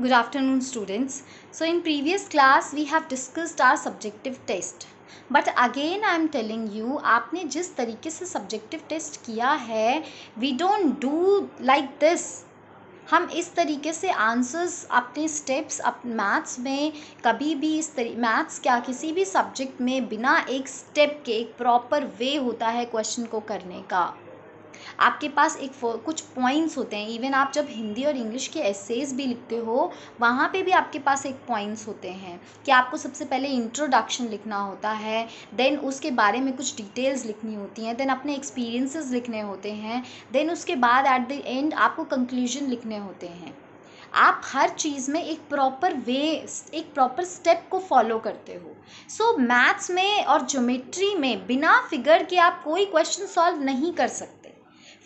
Good afternoon students so in previous class we have discussed our subjective test but again I am telling you आपने जिस तरीके से subjective test किया है we don't do like this हम इस तरीके से आंसर्स अपने स्टेप्स अप मैथ्स में कभी भी इस तरी मैथ्स क्या किसी भी सब्जेक्ट में बिना एक स्टेप के एक प्रॉपर वे होता है क्वेश्चन को करने का आपके पास एक कुछ पॉइंट्स होते हैं इवन आप जब हिंदी और इंग्लिश के एसेज भी लिखते हो वहाँ पे भी आपके पास एक पॉइंट्स होते हैं कि आपको सबसे पहले इंट्रोडक्शन लिखना होता है देन उसके बारे में कुछ डिटेल्स लिखनी होती हैं देन अपने एक्सपीरियंसेस लिखने होते हैं देन उसके बाद एट द एंड आपको कंक्लूजन लिखने होते हैं आप हर चीज़ में एक प्रॉपर वे एक प्रॉपर स्टेप को फॉलो करते हो सो so, मैथ्स में और ज्योमेट्री में बिना फिगर के आप कोई क्वेश्चन सॉल्व नहीं कर सकते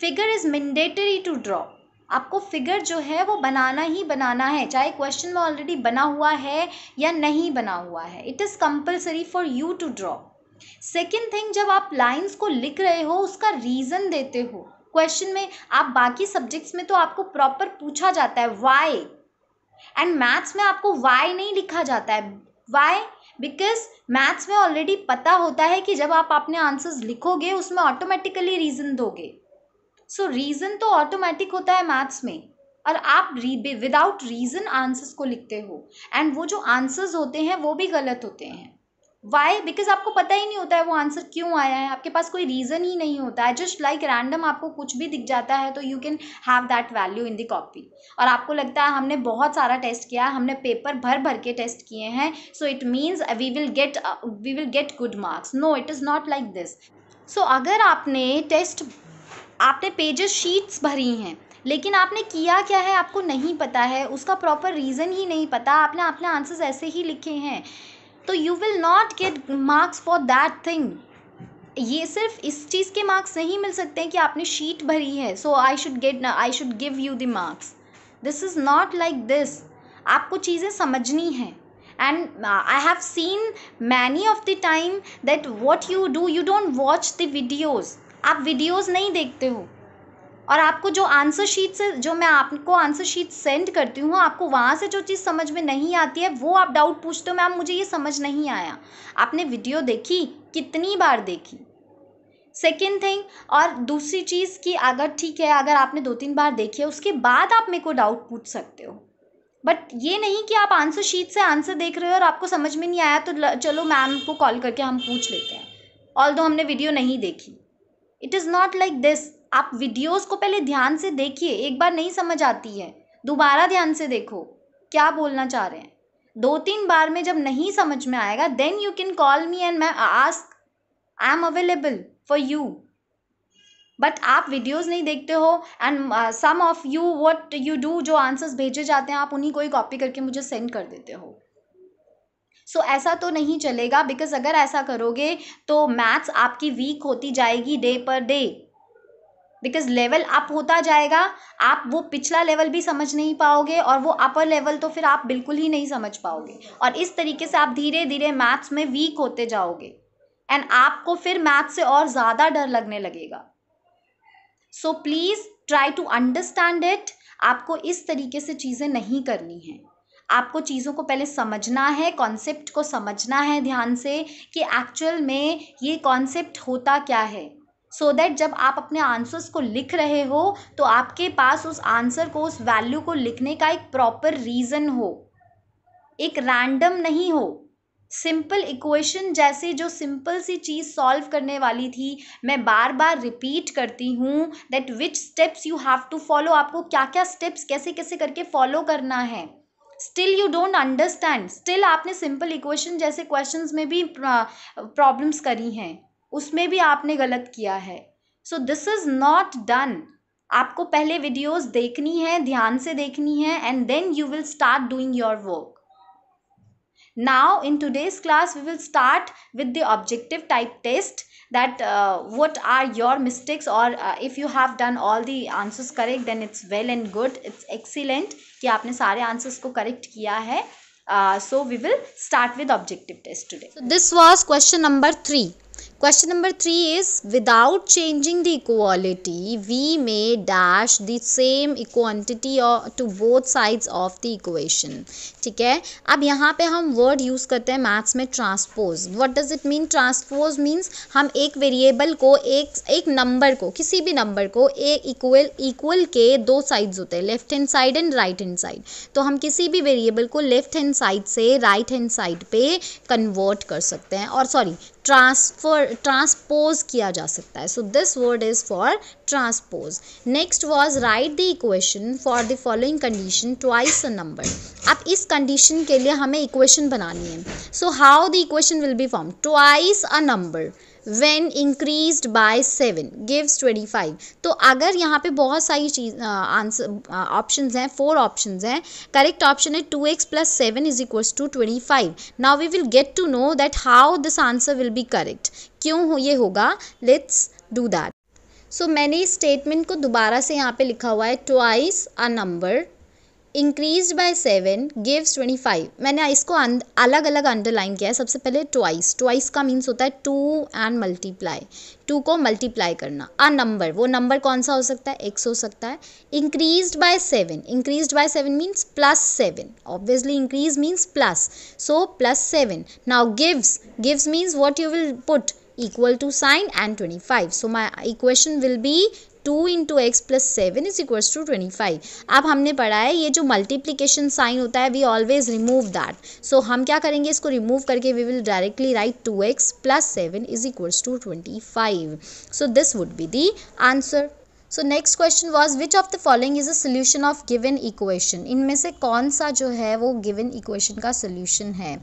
figure is mandatory to draw आपको फिगर जो है वो बनाना ही बनाना है चाहे क्वेश्चन में ऑलरेडी बना हुआ है या नहीं बना हुआ है it is compulsory for you to draw second thing जब आप लाइन्स को लिख रहे हो उसका रीज़न देते हो क्वेश्चन में आप बाकी सब्जेक्ट्स में तो आपको प्रॉपर पूछा जाता है वाई एंड मैथ्स में आपको वाई नहीं लिखा जाता है वाई बिकॉज मैथ्स में ऑलरेडी पता होता है कि जब आप अपने आंसर्स लिखोगे उसमें ऑटोमेटिकली रीज़न दोगे सो रीज़न तो ऑटोमेटिक होता है मैथ्स में और आप विदाउट रीज़न आंसर्स को लिखते हो एंड वो जो आंसर्स होते हैं वो भी गलत होते हैं वाई बिकॉज आपको पता ही नहीं होता है वो आंसर क्यों आया है आपके पास कोई रीज़न ही नहीं होता है जस्ट लाइक रैंडम आपको कुछ भी दिख जाता है तो you can have that value in the copy और आपको लगता है हमने बहुत सारा टेस्ट किया है हमने पेपर भर भर के टेस्ट किए हैं so it means we will get we will get good marks no it is not like this so अगर आपने टेस्ट आपने पेजेस शीट्स भरी हैं लेकिन आपने किया क्या है आपको नहीं पता है उसका प्रॉपर रीज़न ही नहीं पता आपने अपने आंसर्स ऐसे ही लिखे हैं तो you will not get marks for that thing ये सिर्फ इस चीज़ के मार्क्स नहीं मिल सकते हैं कि आपने शीट भरी है so I should get I should give you the marks this is not like this आपको चीज़ें समझनी है and uh, i have seen many of the time that what you do you don't watch the videos आप videos नहीं देखते हो और आपको जो आंसर शीट से जो मैं आपको आंसर शीट सेंड करती हूँ आपको वहाँ से जो चीज़ समझ में नहीं आती है वो आप डाउट पूछते हो मैम मुझे ये समझ नहीं आया आपने वीडियो देखी कितनी बार देखी सेकेंड थिंग और दूसरी चीज़ कि अगर ठीक है अगर आपने दो तीन बार देखी है उसके बाद आप मेरे को डाउट पूछ सकते हो बट ये नहीं कि आप आंसर शीट से आंसर देख रहे हो और आपको समझ में नहीं आया तो चलो मैम को कॉल करके हम पूछ लेते हैं ऑल दो हमने वीडियो नहीं देखी it is not like this आप वीडियोस को पहले ध्यान से देखिए एक बार नहीं समझ आती है दोबारा ध्यान से देखो क्या बोलना चाह रहे हैं दो तीन बार में जब नहीं समझ में आएगा then you can call me and मैं ask I am available for you but आप वीडियोस नहीं देखते हो and some of you what you do जो आंसर्स भेजे जाते हैं आप उन्हीं को ही कॉपी करके मुझे सेंड कर देते हो सो ऐसा तो नहीं चलेगा बिकॉज अगर ऐसा करोगे तो मैथ्स आपकी वीक होती जाएगी day per day because level up होता जाएगा आप वो पिछला लेवल भी समझ नहीं पाओगे और वो अपर लेवल तो फिर आप बिल्कुल ही नहीं समझ पाओगे और इस तरीके से आप धीरे धीरे मैथ्स में वीक होते जाओगे एंड आपको फिर मैथ्स से और ज़्यादा डर लगने लगेगा so please try to understand it आपको इस तरीके से चीज़ें नहीं करनी हैं आपको चीज़ों को पहले समझना है कॉन्सेप्ट को समझना है ध्यान से कि एक्चुअल में ये कॉन्सेप्ट होता क्या है सो so दैट जब आप अपने आंसर्स को लिख रहे हो तो आपके पास उस आंसर को उस वैल्यू को लिखने का एक प्रॉपर रीज़न हो एक रैंडम नहीं हो सिंपल इक्वेशन जैसे जो सिंपल सी चीज़ सॉल्व करने वाली थी मैं बार बार रिपीट करती हूँ that which steps you have to follow आपको क्या क्या स्टेप्स कैसे कैसे करके फॉलो करना है still you don't understand still आपने सिंपल इक्वेशन जैसे क्वेश्चन में भी प्रॉब्लम्स करी हैं उसमें भी आपने गलत किया है so this is not done आपको पहले वीडियोस देखनी है ध्यान से देखनी है and then you will start doing your work now in today's class we will start with the objective type test that what are your mistakes और if you have done all the answers correct then it's well and good it's excellent कि आपने सारे answers को correct किया है so we will start with objective test today this was question number three question number three is without changing the equality we may dash the same quantity to both sides of the equation ठीक है अब यहाँ पे हम word use करते हैं maths में transpose what does it mean transpose means हम एक वेरिएबल को एक एक नंबर को किसी भी नंबर को एक इक्वल इक्वल के दो साइड्स होते हैं left hand side and right hand side तो हम किसी भी वेरिएबल को लेफ्ट हैंड साइड से राइट हैंड साइड पे कन्वर्ट कर सकते हैं और सॉरी ट्रांसफर ट्रांसपोज किया जा सकता है so this word is for transpose next was write the equation for the following condition twice a number अब इस कंडीशन के लिए हमें इक्वेशन बनानी है so how the equation will be form twice a number when increase by seven gives twenty five तो अगर यहाँ पे बहुत सारी चीज आंसर ऑप्शन हैं फोर ऑप्शन हैं करेक्ट ऑप्शन है two x plus seven is equals to twenty five now we will get to know that how this answer will be correct क्यों हो ये होगा लेट्स डू दैट सो मैंने इस statement को दोबारा से यहाँ पे लिखा हुआ है twice a number increase by seven gives twenty five मैंने इसको अलग अलग अंडरलाइन किया है सबसे पहले ट्वाइस ट्वाइस का मीन्स होता है टू एंड मल्टीप्लाई टू को मल्टीप्लाई करना आ नंबर वो नंबर कौन सा हो सकता है एक्स हो सकता है increase by seven increase by seven means plus seven obviously increase means plus so plus seven now gives gives means what you will put to sign and twenty five so my equation will be two into x plus seven is equals to twenty five अब हमने पढ़ा है ये जो multiplication sign होता है we always remove that so हम क्या करेंगे इसको रिमूव करके we will directly write two x plus seven is equals to twenty five so this would be the answer so next question was which of the following is a solution of given equation इनमें से कौन सा जो है वो given equation का solution है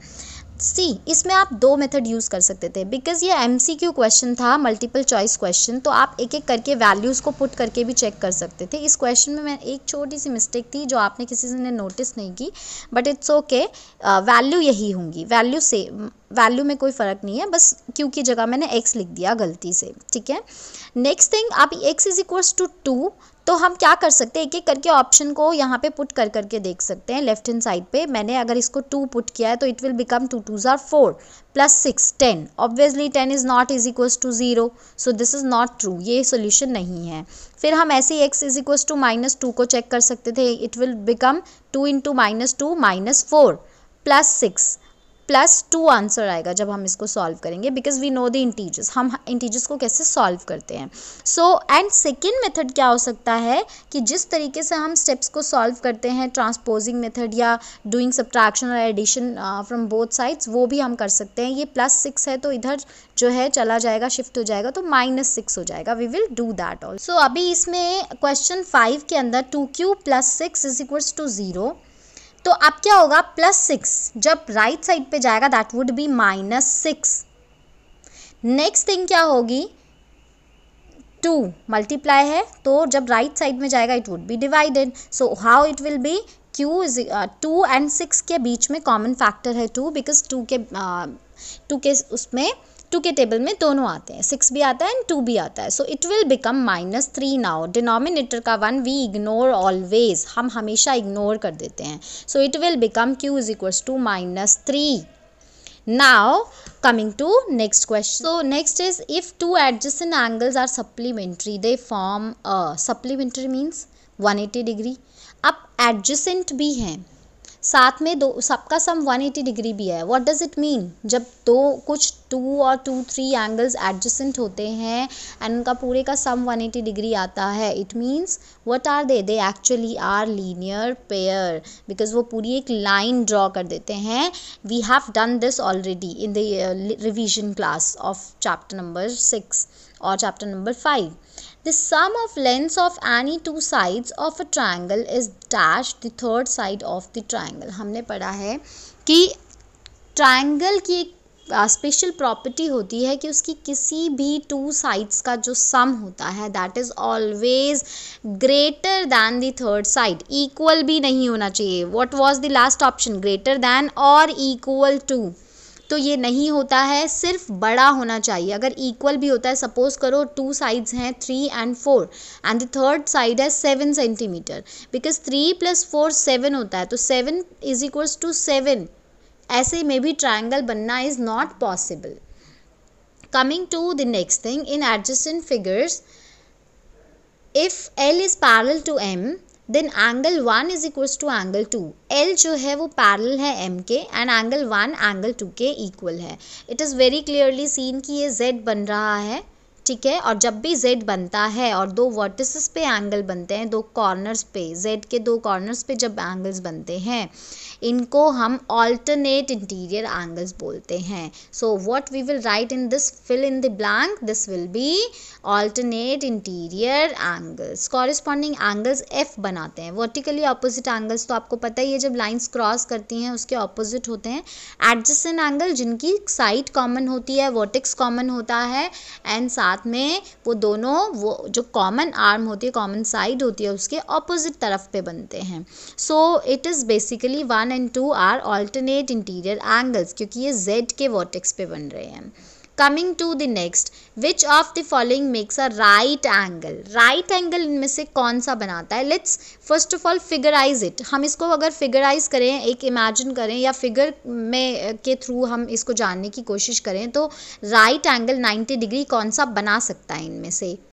सी इसमें आप दो मेथड यूज़ कर सकते थे बिकॉज ये एम सी क्यू क्वेश्चन था मल्टीपल चॉइस क्वेश्चन तो आप एक एक करके वैल्यूज़ को पुट करके भी चेक कर सकते थे इस क्वेश्चन में मैं एक छोटी सी मिस्टेक थी जो आपने किसी ने नोटिस नहीं की बट इट्स ओके वैल्यू यही होंगी वैल्यू से वैल्यू में कोई फ़र्क नहीं है बस क्यू की जगह मैंने एक्स लिख दिया गलती से ठीक है नेक्स्ट थिंग आप x is equals to two तो हम क्या कर सकते हैं एक एक करके ऑप्शन को यहाँ पे पुट कर करके देख सकते हैं लेफ्ट हैंड साइड पे मैंने अगर इसको टू पुट किया है तो it will become two two ज़ार four plus six ten obviously ten is not is equals to zero so this is not true ये सोल्यूशन नहीं है फिर हम ऐसे ही x is equals to minus two को चेक कर सकते थे it will become two into minus two minus four plus six plus two answer आएगा जब हम इसको सॉल्व करेंगे because we know the integers हम इंटीजर्स को कैसे सॉल्व करते हैं सो एंड सेकेंड मेथड क्या हो सकता है कि जिस तरीके से हम स्टेप्स को सॉल्व करते हैं ट्रांसपोजिंग मेथड या डूइंग सब्ट्रैक्शन और एडिशन फ्रॉम बोथ साइड्स वो भी हम कर सकते हैं ये प्लस सिक्स है तो इधर जो है चला जाएगा शिफ्ट हो जाएगा तो माइनस सिक्स हो जाएगा we will do that all so अभी इसमें क्वेश्चन फाइव के अंदर two q plus six is equals to zero तो अब क्या होगा प्लस सिक्स जब राइट right साइड पे जाएगा that would be minus six next thing क्या होगी टू मल्टीप्लाई है तो जब राइट right साइड में जाएगा it would be divided so how it will be q is two and six के बीच में कॉमन फैक्टर है टू बिकॉज टू के टू uh, के उसमें टू के टेबल में दोनों आते हैं सिक्स भी आता है एंड टू भी आता है so it will become minus three now denominator का वन वी इग्नोर ऑलवेज हम हमेशा इग्नोर कर देते हैं so it will become q is equals to minus three now coming to next question so next is if two adjacent angles are supplementary they form supplementary means one eighty degree अब adjacent भी हैं साथ में दो सबका सम 180 degree भी है what does it mean जब दो कुछ टू और टू थ्री एंगल्स एडजस्टेंट होते हैं एंड उनका पूरे का सम 180 डिग्री आता है it means what are they they actually are linear pair because वो पूरी एक लाइन ड्रॉ कर देते हैं we have done this already in the revision class of chapter number six और chapter number five The sum of lengths of any two sides of a triangle is dash the third side of the triangle. हमने पढ़ा है कि triangle की एक special property होती है कि उसकी किसी भी टू साइड्स का जो सम होता है that is always greater than the third side equal भी नहीं होना चाहिए what was the last option greater than और इक्वल टू तो ये नहीं होता है सिर्फ बड़ा होना चाहिए अगर इक्वल भी होता है सपोज करो टू साइड्स हैं three and four and the third side है seven centimetre because three plus four seven होता है तो seven is equals to seven ऐसे में भी ट्राइंगल बनना is not possible coming to the next thing in adjusting figures if l is parallel to m then angle one is equals to angle two l जो है वो parallel है m के and angle one angle two के equal है it is very clearly seen कि ये Z बन रहा है ठीक है और जब भी जेड बनता है और दो वर्टिसेस पे एंगल बनते हैं दो कॉर्नर्स पे जेड के दो कॉर्नर्स पे जब एंगल्स बनते हैं इनको हम ऑल्टरनेट इंटीरियर एंगल्स बोलते हैं so what we will write in this fill in the blank this will be alternate interior angles corresponding angles f बनाते हैं वर्टिकली ऑपोजिट एंगल्स तो आपको पता ही है जब लाइन्स क्रॉस करती हैं उसके ऑपोजिट होते हैं एडजस्टेंट एंगल जिनकी साइड कॉमन होती है वर्टिक्स कॉमन होता है एंड साथ में वो दोनों वो जो कॉमन आर्म होती है कॉमन साइड होती है उसके ऑपोजिट तरफ पे बनते हैं so it is basically one one and two are alternate interior angles क्योंकि ये जेड के वॉटेक्स पे बन रहे हैं coming to the next which of the following makes a right angle right angle इनमें से कौन सा बनाता है let's first of all figurise it हम इसको अगर फिगराइज करें एक इमेजिन करें या फिगर में के थ्रू हम इसको जानने की कोशिश करें तो राइट एंगल 90 डिग्री कौन सा बना सकता है इनमें से